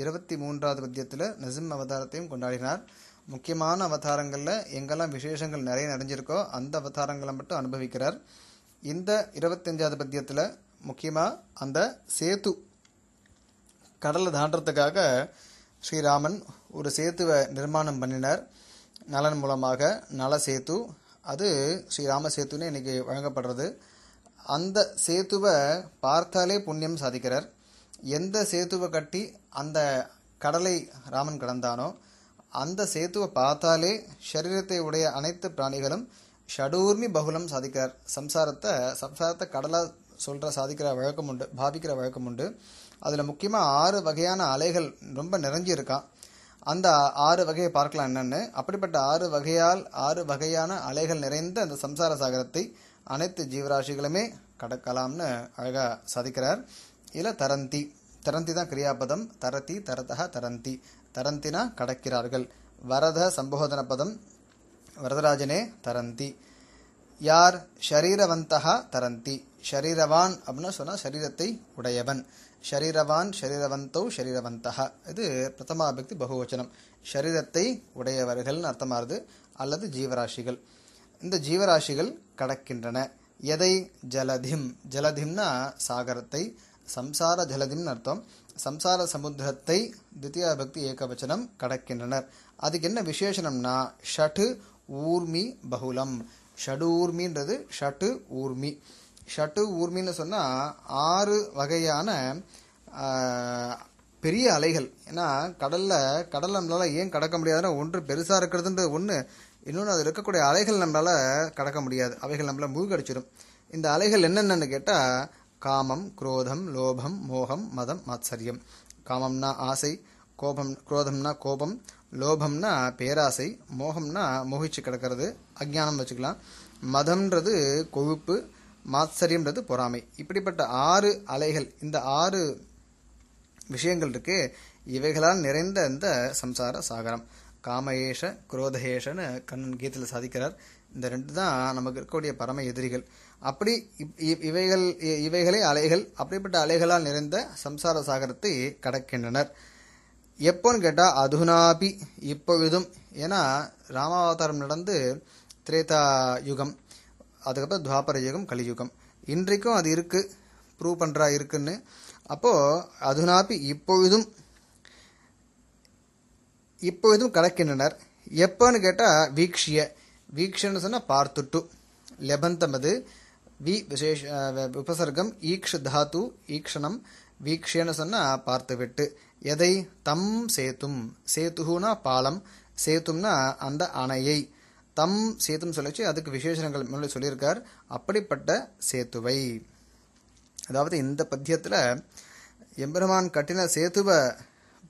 இருபத்தி மூன்றாவது பத்தியத்தில் நசிம் அவதாரத்தையும் கொண்டாடினார் முக்கியமான அவதாரங்களில் எங்கெல்லாம் விசேஷங்கள் நிறைய நடைஞ்சிருக்கோ அந்த அவதாரங்களை மட்டும் அனுபவிக்கிறார் இந்த இருபத்தஞ்சாவது பத்தியத்தில் முக்கியமாக அந்த சேத்து கடலை தாண்டறதுக்காக ஸ்ரீராமன் ஒரு சேத்துவை நிர்மாணம் பண்ணினார் நலன் மூலமாக நல சேத்து அது ஸ்ரீராம சேத்துன்னு இன்றைக்கி வழங்கப்படுறது அந்த சேத்துவை பார்த்தாலே புண்ணியம் சாதிக்கிறார் எந்த சேத்துவை கட்டி அந்த கடலை ராமன் கடந்தானோ அந்த சேத்துவை பார்த்தாலே சரீரத்தை உடைய அனைத்து பிராணிகளும் ஷடூர்மி பகுலம் சாதிக்கிறார் சம்சாரத்தை சம்சாரத்தை கடலாக சொல்கிற சாதிக்கிற வழக்கம் உண்டு பாவிக்கிற வழக்கம் உண்டு அதில் முக்கியமாக ஆறு வகையான அலைகள் ரொம்ப நிறைஞ்சிருக்கான் இருக்கான் அந்த ஆறு வகையை பார்க்கலாம் என்னென்னு அப்படிப்பட்ட ஆறு வகையால் ஆறு வகையான அலைகள் நிறைந்த அந்த சம்சார சாகரத்தை அனைத்து ஜீவராசிகளுமே கடக்கலாம்னு அழகாக சாதிக்கிறார் இல்லை தரந்தி தரந்தி தான் கிரியாபதம் தரதி தரதா தரந்தி தரந்தினா கடக்கிறார்கள் வரத சம்போதன பதம் வரதராஜனே தரந்தி யார் ஷரீரவந்தா தரந்தி ஷரீரவான் அப்படின்னு சொன்னால் சரீரத்தை உடையவன் ஷரீரவான் ஷரீரவந்தோ ஷரீரவந்தா இது பிரதமாபக்தி பகுவச்சனம் ஷரீரத்தை உடையவர்கள்னு அர்த்தமாகுது அல்லது ஜீவராசிகள் இந்த ஜீவராசிகள் கடக்கின்றன எதை ஜலதிம் ஜலதிம்னா சாகரத்தை சம்சார ஜலதின் அர்த்தம் சம்சார சமுத்திரத்தை தித்தியா பக்தி ஏகவச்சனம் கடக்கின்றனர் அதுக்கு என்ன விசேஷனம்னா ஷட்டு ஊர்மி பகுலம் ஷடு ஊர்மின்றது ஷட்டு ஊர்மி ஷட்டு ஊர்மின்னு சொன்னால் ஆறு வகையான பெரிய அலைகள் ஏன்னா கடலில் கடல் நம்மளால் ஏன் கடக்க முடியாதுன்னா ஒன்று பெருசாக இருக்கிறதுன்ற ஒன்று இன்னொன்று அதில் இருக்கக்கூடிய அலைகள் நம்மளால் கடக்க முடியாது அவைகள் நம்மளால் மூழ்கடிச்சிடும் இந்த அலைகள் என்னென்னு கேட்டால் காமம் குரோதம் லோபம் மோகம் மதம் மாத்சரியம் காமம்னா ஆசை கோபம் குரோதம்னா கோபம் லோபம்னா பேராசை மோகம்னா மோகிச்சு கிடக்கிறது அஜானம் வச்சுக்கலாம் மதம்ன்றது கொழுப்பு மாத்சரியம்ன்றது பொறாமை இப்படிப்பட்ட ஆறு அலைகள் இந்த ஆறு விஷயங்கள் இருக்கு இவைகளால் நிறைந்த இந்த சம்சார சாகரம் காமயேஷ குரோதஹேஷன்னு கண்ணன் கீதையில் சாதிக்கிறார் இந்த ரெண்டு தான் நமக்கு இருக்கக்கூடிய பரம எதிரிகள் அப்படி இவைகள் இவைகளே அலைகள் அப்படிப்பட்ட அலைகளால் நிறைந்த சம்சார சாகரத்தை கடக்கின்றனர் எப்போன்னு கேட்டால் அதுனாபி இப்பொழுதும் ஏன்னா ராமாவதாரம் நடந்து திரேதா யுகம் அதுக்கப்புறம் துவாபர யுகம் கலியுகம் இன்றைக்கும் அது இருக்குது ப்ரூவ் பண்ணுறா இருக்குன்னு அப்போது அதுனாபி இப்பொழுதும் இப்பொழுதும் கடக்கின்றனர் எப்போன்னு கேட்டால் வீக்ஷிய வீக்ஷன்னு சொன்னால் பார்த்துட்டு லெபந்தம் அது வி விசேஷ உபசர்க்கம் ஈக்ஷ தாத்து ஈக்ஷணம் வீக்ஷேன்னு சொன்னால் பார்த்து விட்டு எதை தம் சேத்தும் சேத்துகுனா பாலம் சேத்தும்னா அந்த அணையை தம் சேத்தும் சொல்லிச்சு அதுக்கு விசேஷங்கள் முன்னாடி சொல்லியிருக்கார் அப்படிப்பட்ட சேத்துவை அதாவது இந்த பத்தியத்தில் எம்பெருமான் கட்டின சேத்துவை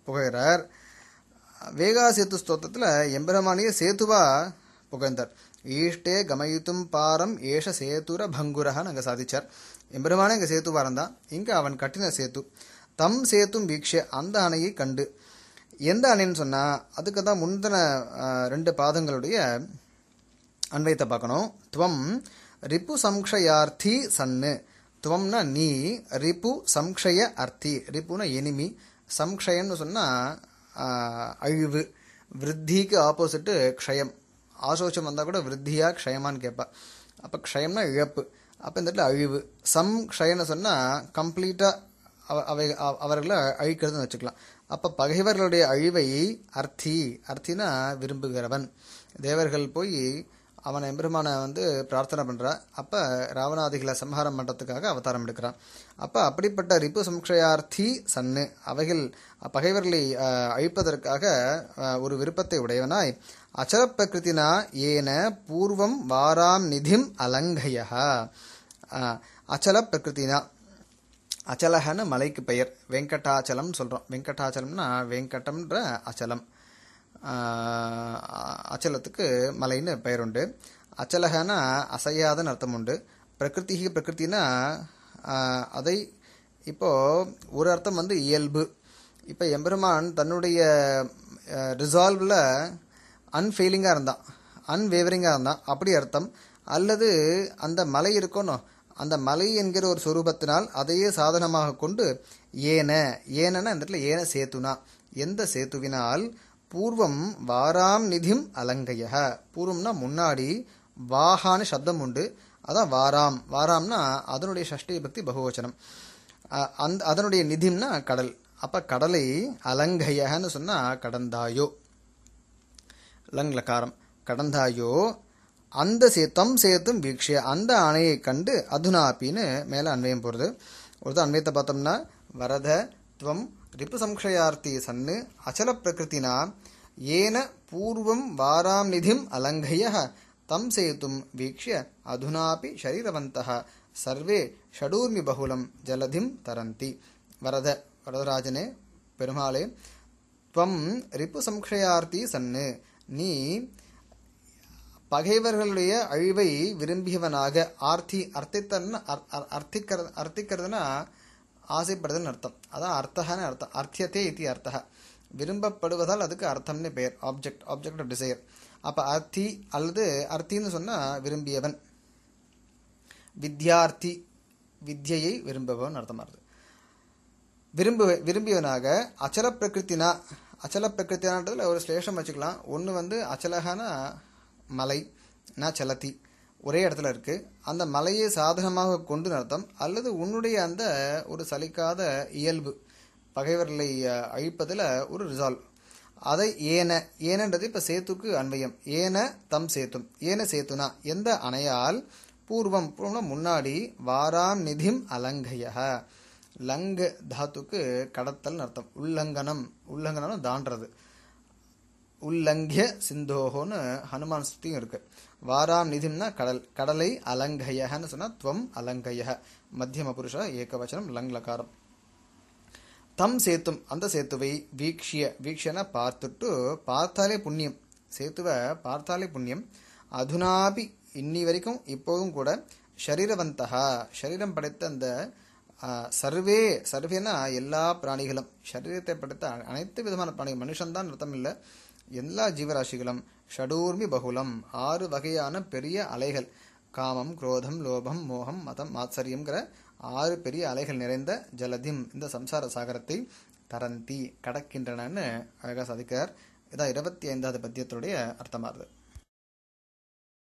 புகைகிறார் வேகா சேத்து ஸ்தோத்தத்தில் எம்பெருமானையே சேத்துவா புகழ்ந்தார் ஈஷ்டே கமயித்தும் பாரம் ஏஷ சேத்துர பங்குரஹன் அங்கே சாதிச்சார் எம்பெருமான இங்க சேத்து பாரந்தான் இங்கே அவன் கட்டின சேத்து தம் சேத்தும் வீக்ஷ அந்த அணையை கண்டு எந்த அணைன்னு சொன்னால் அதுக்கு தான் முந்தின ரெண்டு பாதங்களுடைய அன்வயத்தை பார்க்கணும் துவம் ரிப்பு சம்ஷயார்த்தி சன்னு துவம்னா நீ ரிப்பு சம்ஷய அர்த்தி ரிப்புனா எனிமி சம்ஷயம்னு சொன்னால் அழிவு விருத்திக்கு ஆப்போசிட்டு க்ஷயம் ஆசோச்சம் வந்தால் கூட விருத்தியா க்ஷயமான்னு கேட்பா அப்போ க்ஷயம்னா இழப்பு அப்போ இந்த அழிவு சம் க்ஷயம்னு சொன்னால் கம்ப்ளீட்டாக அவை அவர்களை அழிக்கிறதுன்னு வச்சுக்கலாம் அப்போ பகைவர்களுடைய அழிவை அர்த்தி அர்த்தினா விரும்புகிறவன் தேவர்கள் போய் அவன் எம்பெருமான வந்து பிரார்த்தனை பண்ணுறா அப்போ ராவணாதிகளை சம்ஹாரம் பண்ணுறதுக்காக அவதாரம் எடுக்கிறான் அப்போ அப்படிப்பட்ட ரிப்பு சம்ஷயார்த்தி சன்னு அவைகள் பகைவர்களை அழிப்பதற்காக ஒரு விருப்பத்தை உடையவனாய் அச்சரப்பிரகிருத்தினா ஏன பூர்வம் வாராம் நிதிம் அலங்கைய அச்சல பிரகிருத்தினா அச்சலகன்னு மலைக்கு பெயர் வெங்கடாச்சலம் சொல்கிறோம் வெங்கடாச்சலம்னா வெங்கடம்ன்ற அச்சலம் அச்சலத்துக்கு மலைன்னு பெயர் உண்டு அச்சலகனா அசையாதன்னு அர்த்தம் உண்டு பிரகிருதி பிரகிருத்தினா அதை இப்போது ஒரு அர்த்தம் வந்து இயல்பு இப்போ எம்பெருமான் தன்னுடைய ரிசால்வில் அன்ஃபெயிலிங்காக இருந்தான் அன்வேவரிங்காக இருந்தான் அப்படி அர்த்தம் அல்லது அந்த மலை இருக்கணும் அந்த மலை என்கிற ஒரு சுரூபத்தினால் அதையே சாதனமாக கொண்டு ஏன ஏனன்னா இந்த இடத்துல ஏன சேத்துனா எந்த சேத்துவினால் பூர்வம் வாராம் நிதிம் அலங்கைய பூர்வம்னா முன்னாடி வாகான சப்தம் உண்டு அதான் வாராம் வாராம்னா அதனுடைய சஷ்டி பக்தி பகுவோச்சனம் அந்த அதனுடைய நிதிம்னா கடல் அப்போ கடலை அலங்கையன்னு சொன்னால் கடந்தாயோ லங் லகாரம் கடந்தாயோ அந்த சே தம் சேர்த்தும் வீக்ஷிய அந்த அணையை கண்டு அதுனா அப்பின்னு மேலே அன்வயம் போகிறது ஒரு தான் அன்வயத்தை பார்த்தோம்னா வரத துவம் ரிப்பு சம்சயார்த்தி சன்னு அச்சல பிரகிருத்தினா ஏன பூர்வம் வாராம் நிதிம் அலங்கைய தம் சேத்தும் வீக்ஷிய அதுனாபி ஷரீரவந்த சர்வே ஷடூர்மி பகுலம் ஜலதிம் தரந்தி வரத வரதராஜனே பெருமாளே துவம் ரிப்பு சம்சயார்த்தி சன்னு நீ பகைவர்களுடைய அழிவை விரும்பியவனாக ஆர்த்தி அர்த்தித்தன் அர்த்திக்கிற அர்த்திக்கிறதுனா ஆசைப்படுதுன்னு அர்த்தம் அதான் அர்த்தகான்னு அர்த்தம் அர்த்தியத்தே இது அர்த்தக விரும்பப்படுவதால் அதுக்கு அர்த்தம்னு பெயர் ஆப்ஜெக்ட் ஆப்ஜெக்ட் ஆஃப் டிசையர் அப்போ அர்த்தி அல்லது அர்த்தின்னு சொன்னால் விரும்பியவன் வித்யார்த்தி வித்யையை விரும்பவன் அர்த்தமாகுது விரும்பு விரும்பியவனாக அச்சல பிரகிருத்தினா அச்சல பிரகிருத்தியானதில் ஒரு ஸ்லேஷம் வச்சுக்கலாம் ஒன்று வந்து அச்சலகான மலை நான் செலத்தி ஒரே இடத்துல இருக்குது அந்த மலையை சாதகமாக கொண்டு நடத்தம் அல்லது உன்னுடைய அந்த ஒரு சலிக்காத இயல்பு பகைவர்களை அழிப்பதில் ஒரு ரிசால்வ் அதை ஏன ஏனன்றது இப்போ சேத்துக்கு அன்பயம் ஏன தம் சேத்தும் ஏன சேத்துனா எந்த அணையால் பூர்வம் பூர்வம் முன்னாடி வாராம் நிதிம் அலங்கையா லங்க தாத்துக்கு கடத்தல் அர்த்தம் உல்லங்கனம் உள்ளங்கனம் தான்றது உள்ளங்கிய சிந்தோகோன்னு ஹனுமான் ஸ்துதியும் இருக்கு வாரா நிதிம்னா கடல் கடலை அலங்கையகன்னு சொன்னா துவம் அலங்கைய மத்தியம புருஷ ஏகவச்சனம் லங்லகாரம் தம் சேத்தும் அந்த சேத்துவை வீக்ஷிய வீக்ஷன பார்த்துட்டு பார்த்தாலே புண்ணியம் சேத்துவை பார்த்தாலே புண்ணியம் அதுனாபி இன்னி வரைக்கும் இப்போதும் கூட ஷரீரவந்தகா ஷரீரம் படைத்த அந்த சர்வே சர்வேனா எல்லா பிராணிகளும் சரீரத்தை படுத்த அனைத்து விதமான பிராணிகள் மனுஷன்தான் அர்த்தம் இல்லை எல்லா ஜீவராசிகளும் ஷடூர்மி பகுலம் ஆறு வகையான பெரிய அலைகள் காமம் குரோதம் லோபம் மோகம் மதம் மாத்சரியங்கிற ஆறு பெரிய அலைகள் நிறைந்த ஜலதிம் இந்த சம்சார சாகரத்தை தரந்தி கடக்கின்றனன்னு அழகாக சாதிக்கிறார் இதான் இருபத்தி ஐந்தாவது பத்தியத்தினுடைய அர்த்தமாகுது